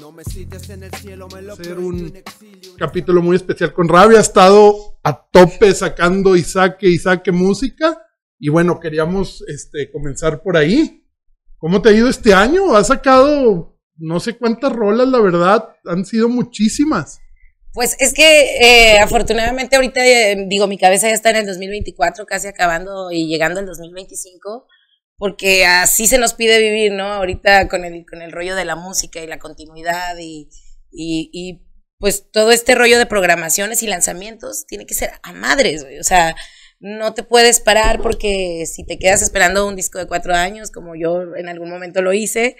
No me en el cielo, Ser un capítulo muy especial con Rabia. Ha estado a tope sacando y saque y saque música. Y bueno, queríamos este, comenzar por ahí. ¿Cómo te ha ido este año? ha sacado no sé cuántas rolas, la verdad. Han sido muchísimas. Pues es que eh, afortunadamente ahorita, eh, digo, mi cabeza ya está en el 2024, casi acabando y llegando al 2025 porque así se nos pide vivir, ¿no? Ahorita con el, con el rollo de la música y la continuidad y, y, pues todo este rollo de programaciones y lanzamientos tiene que ser a madres, güey. O sea, no te puedes parar porque si te quedas esperando un disco de cuatro años, como yo en algún momento lo hice,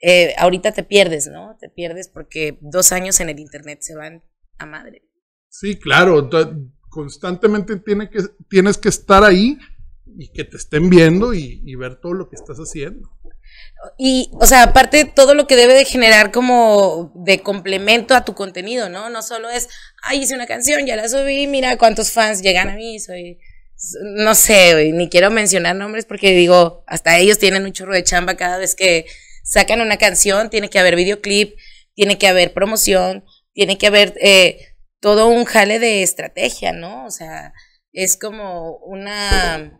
eh, ahorita te pierdes, ¿no? Te pierdes porque dos años en el Internet se van a madre. Sí, claro, constantemente tiene que, tienes que estar ahí y que te estén viendo y, ver todo lo que estás haciendo. Y, o sea, aparte todo lo que debe de generar como de complemento a tu contenido, ¿no? No solo es, ay, hice una canción, ya la subí, mira cuántos fans llegan a mí, soy, no sé, ni quiero mencionar nombres porque digo, hasta ellos tienen un chorro de chamba cada vez que sacan una canción, tiene que haber videoclip, tiene que haber promoción, tiene que haber eh, todo un jale de estrategia, ¿no? O sea, es como una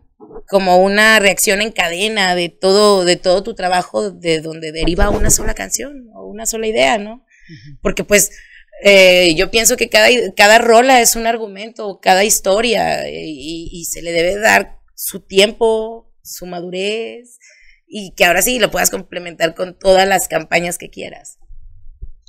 como una reacción en cadena de todo, de todo tu trabajo, de donde deriva una sola canción o una sola idea, ¿no? Porque pues eh, yo pienso que cada, cada rola es un argumento, cada historia, y, y, se le debe dar su tiempo, su madurez, y que ahora sí lo puedas complementar con todas las campañas que quieras.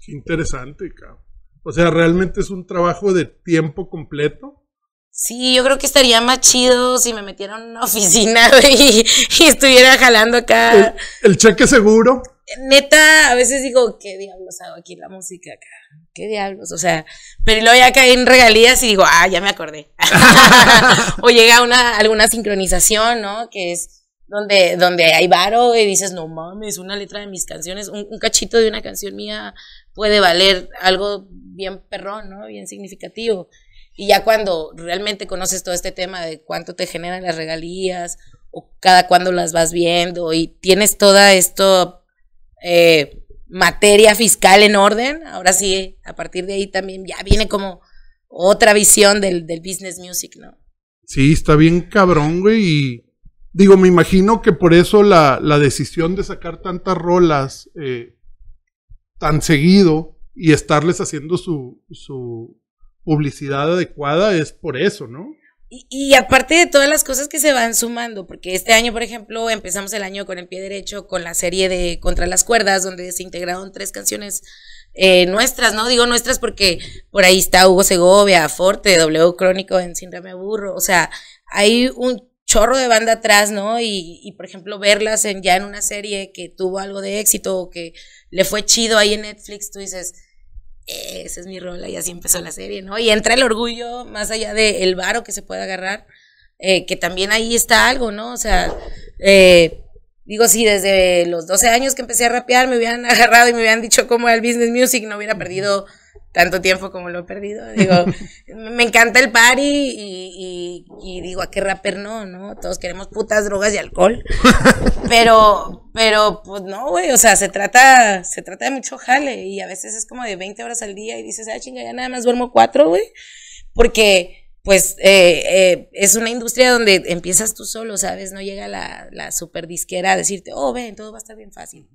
Qué interesante, cabrón. O sea, realmente es un trabajo de tiempo completo Sí, yo creo que estaría más chido si me metiera en una oficina y, estuviera jalando acá. El, cheque seguro. Neta, a veces digo, ¿qué diablos hago aquí la música acá? ¿Qué diablos? O sea, pero luego ya caen en regalías y digo, ah, ya me acordé. o llega una, alguna sincronización, ¿no? Que es donde, donde hay varo y dices, no mames, una letra de mis canciones, un cachito de una canción mía puede valer algo bien perrón, ¿no? Bien significativo. Y ya cuando realmente conoces todo este tema de cuánto te generan las regalías o cada cuándo las vas viendo y tienes toda esto eh, materia fiscal en orden, ahora sí, a partir de ahí también ya viene como otra visión del, del business music, ¿no? Sí, está bien cabrón, güey. Y digo, me imagino que por eso la, la decisión de sacar tantas rolas eh, tan seguido y estarles haciendo su, su, publicidad adecuada es por eso, ¿no? Y, aparte de todas las cosas que se van sumando, porque este año, por ejemplo, empezamos el año con el pie derecho, con la serie de Contra las Cuerdas, donde se integraron tres canciones eh, nuestras, ¿no? Digo nuestras porque por ahí está Hugo Segovia, Forte, W Crónico en Síndrome Me Burro, o sea, hay un chorro de banda atrás, ¿no? Y, por ejemplo, verlas en, ya en una serie que tuvo algo de éxito o que le fue chido ahí en Netflix, tú dices, ese es mi rol y así empezó la serie, ¿no? Y entra el orgullo más allá del el varo que se puede agarrar, eh, que también ahí está algo, ¿no? O sea, eh, digo, si desde los 12 años que empecé a rapear me hubieran agarrado y me hubieran dicho cómo era el business music, no hubiera perdido tanto tiempo como lo he perdido. Digo, me encanta el party y y, digo, ¿a qué rapper no? ¿No? Todos queremos putas, drogas y alcohol. pero, pero, pues no, güey, o sea, se trata, se trata de mucho jale y a veces es como de 20 horas al día y dices, ah, chinga, ya nada más duermo cuatro, güey. Porque pues eh, eh, es una industria donde empiezas tú solo, ¿sabes? No llega la, la super disquera a decirte, oh, ven, todo va a estar bien fácil.